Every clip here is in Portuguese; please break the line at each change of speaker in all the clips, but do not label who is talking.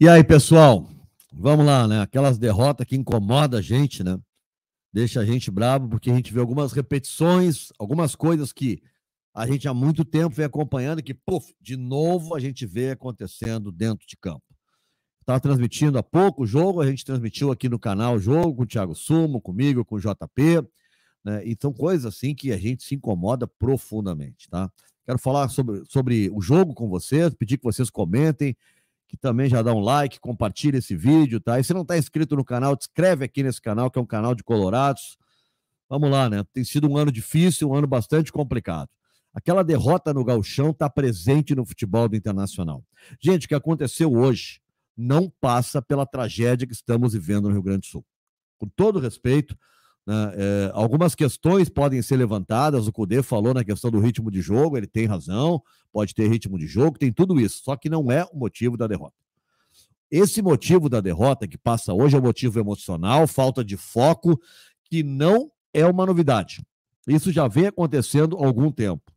E aí, pessoal? Vamos lá, né? Aquelas derrotas que incomodam a gente, né? Deixa a gente bravo, porque a gente vê algumas repetições, algumas coisas que a gente há muito tempo vem acompanhando, que, puf, de novo a gente vê acontecendo dentro de campo. Estava tá transmitindo há pouco o jogo, a gente transmitiu aqui no canal o jogo com o Thiago Sumo, comigo, com o JP. Né? E são coisas assim que a gente se incomoda profundamente, tá? Quero falar sobre, sobre o jogo com vocês, pedir que vocês comentem, que também já dá um like, compartilha esse vídeo, tá? E se não está inscrito no canal, inscreve aqui nesse canal, que é um canal de colorados. Vamos lá, né? Tem sido um ano difícil, um ano bastante complicado. Aquela derrota no galchão está presente no futebol do Internacional. Gente, o que aconteceu hoje não passa pela tragédia que estamos vivendo no Rio Grande do Sul. Com todo respeito, né? É, algumas questões podem ser levantadas. O Kudê falou na questão do ritmo de jogo, ele tem razão, pode ter ritmo de jogo, tem tudo isso, só que não é o motivo da derrota. Esse motivo da derrota que passa hoje é motivo emocional, falta de foco, que não é uma novidade. Isso já vem acontecendo há algum tempo.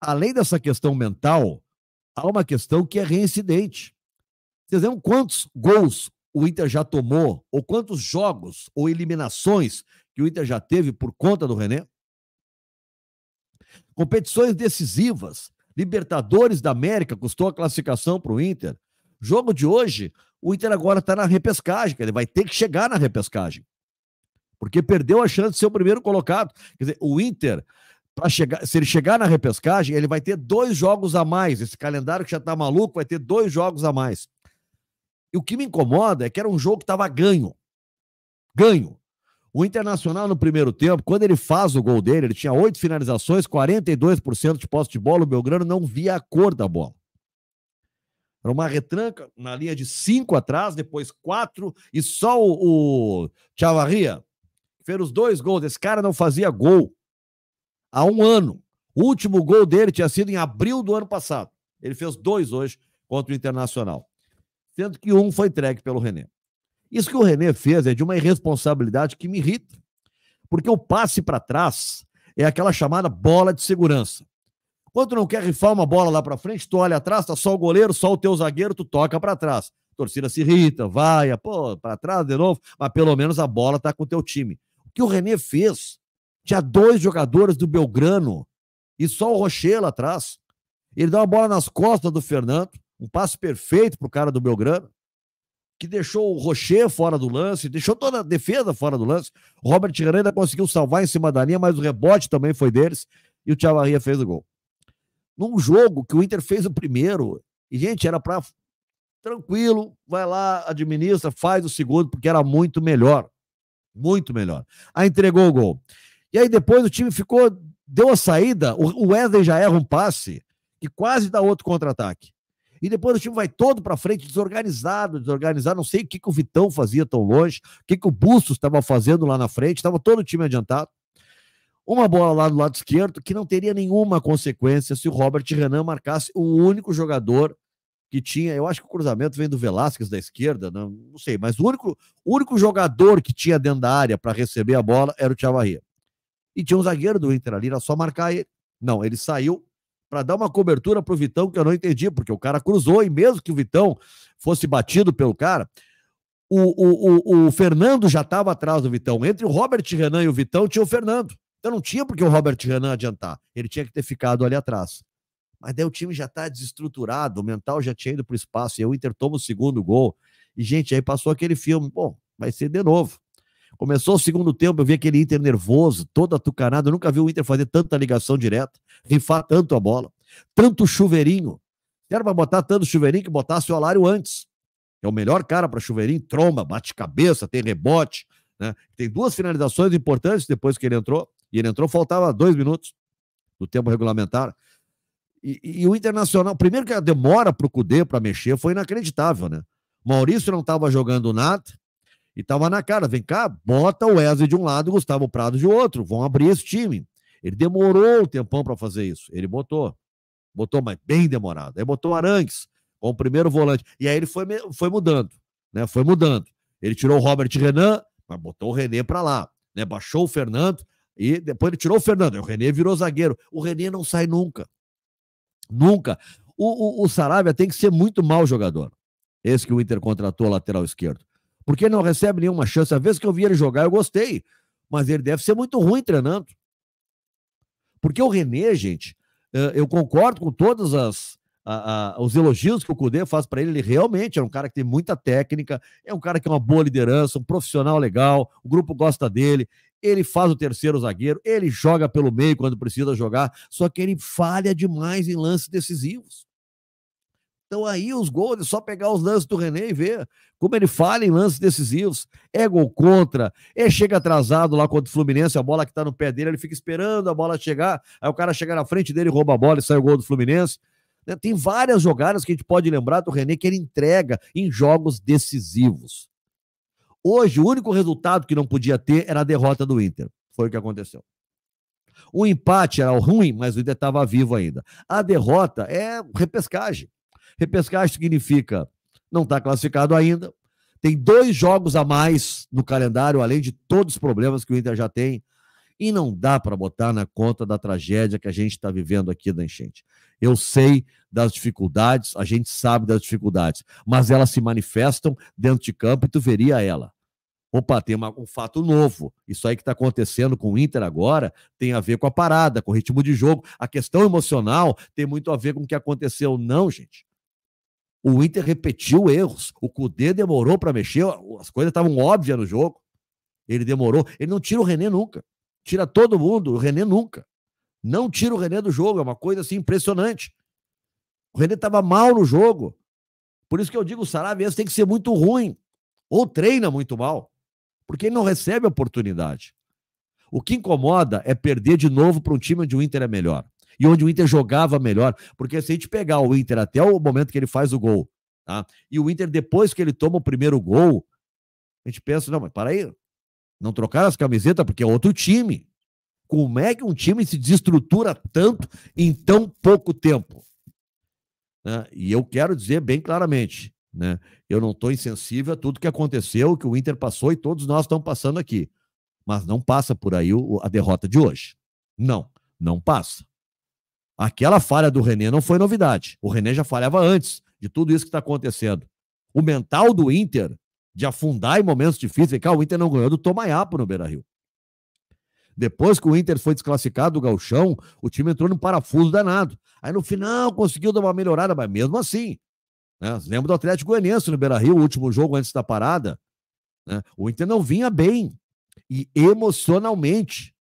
Além dessa questão mental, há uma questão que é reincidente. Vocês lembram quantos gols o Inter já tomou, ou quantos jogos ou eliminações que o Inter já teve por conta do René? Competições decisivas, Libertadores da América custou a classificação para o Inter. Jogo de hoje, o Inter agora está na repescagem, ele vai ter que chegar na repescagem, porque perdeu a chance de ser o primeiro colocado. Quer dizer, o Inter, para chegar, se ele chegar na repescagem, ele vai ter dois jogos a mais. Esse calendário que já está maluco vai ter dois jogos a mais. E o que me incomoda é que era um jogo que estava ganho. Ganho. O Internacional, no primeiro tempo, quando ele faz o gol dele, ele tinha oito finalizações, 42% de posse de bola. O Belgrano não via a cor da bola. Era uma retranca na linha de cinco atrás, depois quatro, e só o, o Chavarria fez os dois gols. Esse cara não fazia gol há um ano. O último gol dele tinha sido em abril do ano passado. Ele fez dois hoje contra o Internacional sendo que um foi entregue pelo René. Isso que o René fez é de uma irresponsabilidade que me irrita, porque o passe para trás é aquela chamada bola de segurança. Quando tu não quer rifar uma bola lá para frente, tu olha atrás, tá só o goleiro, só o teu zagueiro, tu toca para trás. A torcida se irrita, vai, pô, para trás de novo, mas pelo menos a bola tá com o teu time. O que o René fez? Tinha dois jogadores do Belgrano e só o Rochela atrás. Ele dá uma bola nas costas do Fernando, um passe perfeito para o cara do Belgrano, que deixou o Rocher fora do lance, deixou toda a defesa fora do lance. Robert Reneda conseguiu salvar em cima da linha, mas o rebote também foi deles e o Chavarria fez o gol. Num jogo que o Inter fez o primeiro, e gente, era para tranquilo, vai lá, administra, faz o segundo, porque era muito melhor. Muito melhor. Aí entregou o gol. E aí depois o time ficou, deu a saída, o Wesley já erra um passe e quase dá outro contra-ataque. E depois o time vai todo para frente, desorganizado, desorganizado. Não sei o que, que o Vitão fazia tão longe, o que, que o Bustos estava fazendo lá na frente, estava todo o time adiantado. Uma bola lá do lado esquerdo que não teria nenhuma consequência se o Robert Renan marcasse o único jogador que tinha. Eu acho que o cruzamento vem do Velasquez da esquerda, não, não sei, mas o único, o único jogador que tinha dentro da área para receber a bola era o Chavarria. E tinha um zagueiro do Inter ali, era só marcar ele. Não, ele saiu, para dar uma cobertura pro Vitão que eu não entendi, porque o cara cruzou e mesmo que o Vitão fosse batido pelo cara, o, o, o, o Fernando já estava atrás do Vitão. Entre o Robert Renan e o Vitão tinha o Fernando. Então não tinha porque o Robert Renan adiantar. Ele tinha que ter ficado ali atrás. Mas daí o time já está desestruturado, o mental já tinha ido para o espaço, e o Inter toma o segundo gol. E, gente, aí passou aquele filme. Bom, vai ser de novo. Começou o segundo tempo, eu vi aquele Inter nervoso, todo atucanado. Eu nunca vi o Inter fazer tanta ligação direta, rifar tanto a bola, tanto chuveirinho. Era para botar tanto chuveirinho que botasse o Alário antes. É o melhor cara para chuveirinho, tromba, bate cabeça, tem rebote. Né? Tem duas finalizações importantes depois que ele entrou. E ele entrou, faltava dois minutos do tempo regulamentar. E, e, o Internacional, primeiro que a demora para o Cudê para mexer foi inacreditável, né? Maurício não estava jogando nada, e tava na cara, vem cá, bota o Wesley de um lado, Gustavo Prado de outro, vão abrir esse time. Ele demorou um tempão para fazer isso. Ele botou. Botou, mas bem demorado. Aí botou Arangues como primeiro volante. E aí ele foi, foi mudando, né? Foi mudando. Ele tirou o Robert Renan, mas botou o René para lá, né? Baixou o Fernando e depois ele tirou o Fernando. o René virou zagueiro. O René não sai nunca. Nunca. O, o, o Saravia tem que ser muito mau jogador. Esse que o Inter contratou, lateral esquerdo porque não recebe nenhuma chance. A vez que eu vi ele jogar, eu gostei, mas ele deve ser muito ruim treinando. Porque o René, gente, eh, eu concordo com todos as, a, a, os elogios que o Cudê faz para ele, ele realmente é um cara que tem muita técnica, é um cara que é uma boa liderança, um profissional legal, o grupo gosta dele, ele faz o terceiro zagueiro, ele joga pelo meio quando precisa jogar, só que ele falha demais em lances decisivos. Então aí os gols, é só pegar os lances do René e ver como ele fala em lances decisivos. É gol contra, é chega atrasado lá contra o Fluminense, a bola que tá no pé dele, ele fica esperando a bola chegar, aí o cara chega na frente dele, rouba a bola e sai o gol do Fluminense. Né, tem várias jogadas que a gente pode lembrar do René que ele entrega em jogos decisivos. Hoje, o único resultado que não podia ter era a derrota do Inter. Foi o que aconteceu. O empate era o ruim, mas o Inter estava vivo ainda. A derrota é repescagem. Repescar significa não está classificado ainda, tem dois jogos a mais no calendário, além de todos os problemas que o Inter já tem. E não dá para botar na conta da tragédia que a gente está vivendo aqui da enchente. Eu sei das dificuldades, a gente sabe das dificuldades, mas elas se manifestam dentro de campo e tu veria ela. Opa, tem uma, um fato novo. Isso aí que está acontecendo com o Inter agora tem a ver com a parada, com o ritmo de jogo. A questão emocional tem muito a ver com o que aconteceu. Não, gente. O Inter repetiu erros. O Cudê demorou para mexer. As coisas estavam óbvias no jogo. Ele demorou. Ele não tira o René nunca. Tira todo mundo. O René nunca. Não tira o René do jogo. É uma coisa assim impressionante. O René estava mal no jogo. Por isso que eu digo, o Saravia tem que ser muito ruim. Ou treina muito mal. Porque ele não recebe oportunidade. O que incomoda é perder de novo para um time onde o Inter é melhor e onde o Inter jogava melhor. Porque se a gente pegar o Inter até o momento que ele faz o gol, tá? E o Inter, depois que ele toma o primeiro gol, a gente pensa, não, mas para aí, não trocaram as camisetas porque é outro time. Como é que um time se desestrutura tanto em tão pouco tempo? Né? E eu quero dizer bem claramente, né? Eu não estou insensível a tudo que aconteceu, que o Inter passou e todos nós estamos passando aqui. Mas não passa por aí a derrota de hoje. Não, não passa. Aquela falha do René não foi novidade. O René já falhava antes de tudo isso que está acontecendo. O mental do Inter de afundar em momentos difíceis, e cá, o Inter não ganhou do Tomaiapo no Beira-Rio. Depois que o Inter foi desclassificado do galchão, o time entrou num parafuso danado. Aí no final conseguiu dar uma melhorada, mas mesmo assim, né? Lembro do Atlético Goianiense no Beira-Rio, o último jogo antes da parada, né? O Inter não vinha bem e emocionalmente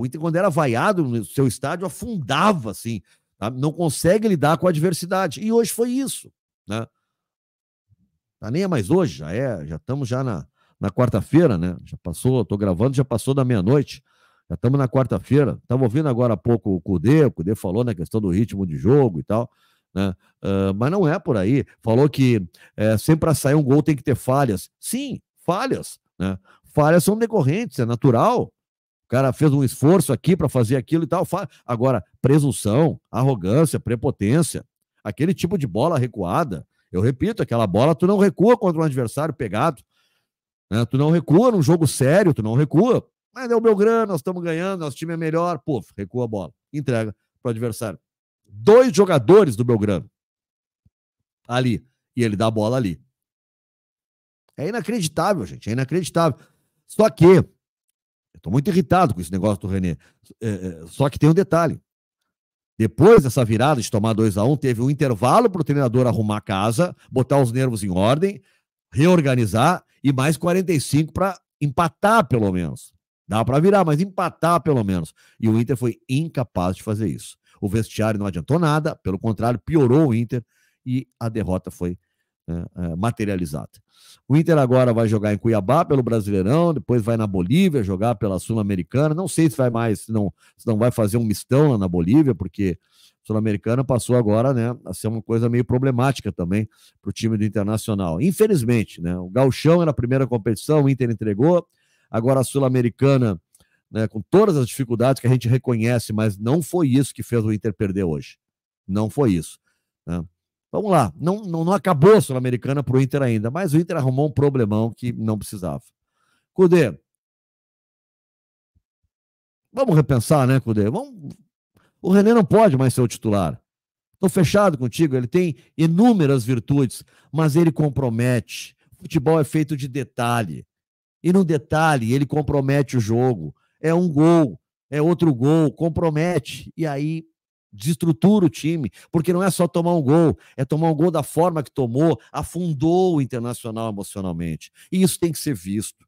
o Inter, quando era vaiado no seu estádio, afundava, assim. Tá? Não consegue lidar com a adversidade. E hoje foi isso, né? Tá, nem é mais hoje, já é, já estamos já na, na quarta-feira, né? Já passou, tô gravando, já passou da meia-noite. Já estamos na quarta-feira. Estava ouvindo agora há pouco o Cudê, o Cudê falou na questão do ritmo de jogo e tal. Né? Uh, mas não é por aí. Falou que é, sempre para sair um gol tem que ter falhas. Sim, falhas. Né? Falhas são decorrentes, é natural cara fez um esforço aqui para fazer aquilo e tal. Agora, presunção, arrogância, prepotência, aquele tipo de bola recuada. Eu repito, aquela bola tu não recua contra um adversário pegado. Né? Tu não recua num jogo sério, tu não recua. Mas é o Belgrano, nós estamos ganhando, nosso time é melhor. Puf, recua a bola. Entrega para o adversário. Dois jogadores do Belgrano. Ali. E ele dá a bola ali. É inacreditável, gente. É inacreditável. Só que Estou muito irritado com esse negócio do René. É, só que tem um detalhe. Depois dessa virada de tomar 2 a 1 um, teve um intervalo para o treinador arrumar a casa, botar os nervos em ordem, reorganizar e mais 45 para empatar, pelo menos. Dá para virar, mas empatar, pelo menos. E o Inter foi incapaz de fazer isso. O vestiário não adiantou nada, pelo contrário, piorou o Inter e a derrota foi né, é, materializada. O Inter agora vai jogar em Cuiabá pelo Brasileirão, depois vai na Bolívia jogar pela Sul-Americana. Não sei se vai mais, se não, se não vai fazer um mistão lá na Bolívia, porque Sul-Americana passou agora né, a ser uma coisa meio problemática também para o time do Internacional. Infelizmente, né, o Galchão era a primeira competição, o Inter entregou, agora a Sul-Americana, né, com todas as dificuldades que a gente reconhece, mas não foi isso que fez o Inter perder hoje. Não foi isso. Né? Vamos lá, não, não, não acabou a Sul-Americana para o Inter ainda, mas o Inter arrumou um problemão que não precisava. Cudê, vamos repensar, né, Cudê? Vamos... O René não pode mais ser o titular. Estou fechado contigo, ele tem inúmeras virtudes, mas ele compromete. Futebol é feito de detalhe. E no detalhe, ele compromete o jogo. É um gol, é outro gol, compromete. E aí destrutura o time, porque não é só tomar um gol, é tomar um gol da forma que tomou, afundou o Internacional emocionalmente. E isso tem que ser visto.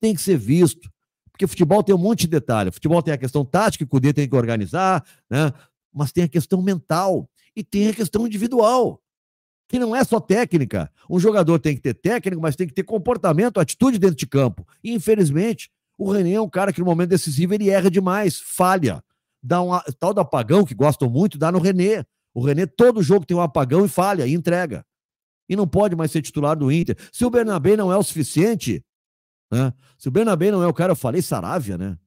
Tem que ser visto. Porque futebol tem um monte de detalhe. Futebol tem a questão tática que o Cudê tem que organizar, né? mas tem a questão mental e tem a questão individual, que não é só técnica. Um jogador tem que ter técnica, mas tem que ter comportamento, atitude dentro de campo. E, infelizmente, o René é um cara que no momento decisivo ele erra demais, falha dá um tal do apagão, que gostam muito, dá no René. O René, todo jogo tem um apagão e falha, e entrega. E não pode mais ser titular do Inter. Se o Bernabé não é o suficiente, né? se o Bernabé não é o cara, eu falei Saravia, né?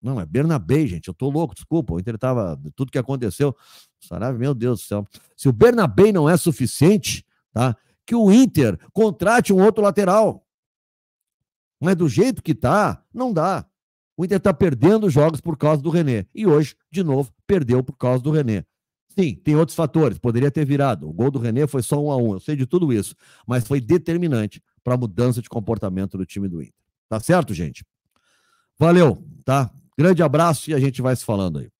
Não, é Bernabé, gente. Eu tô louco, desculpa. O Inter tava. Tudo que aconteceu. Saravia, meu Deus do céu. Se o Bernabé não é suficiente, tá? Que o Inter contrate um outro lateral. Mas do jeito que tá, não dá. O Inter está perdendo jogos por causa do René. E hoje, de novo, perdeu por causa do René. Sim, tem outros fatores. Poderia ter virado. O gol do René foi só um a um. Eu sei de tudo isso. Mas foi determinante para a mudança de comportamento do time do Inter. Tá certo, gente? Valeu, tá? Grande abraço e a gente vai se falando aí.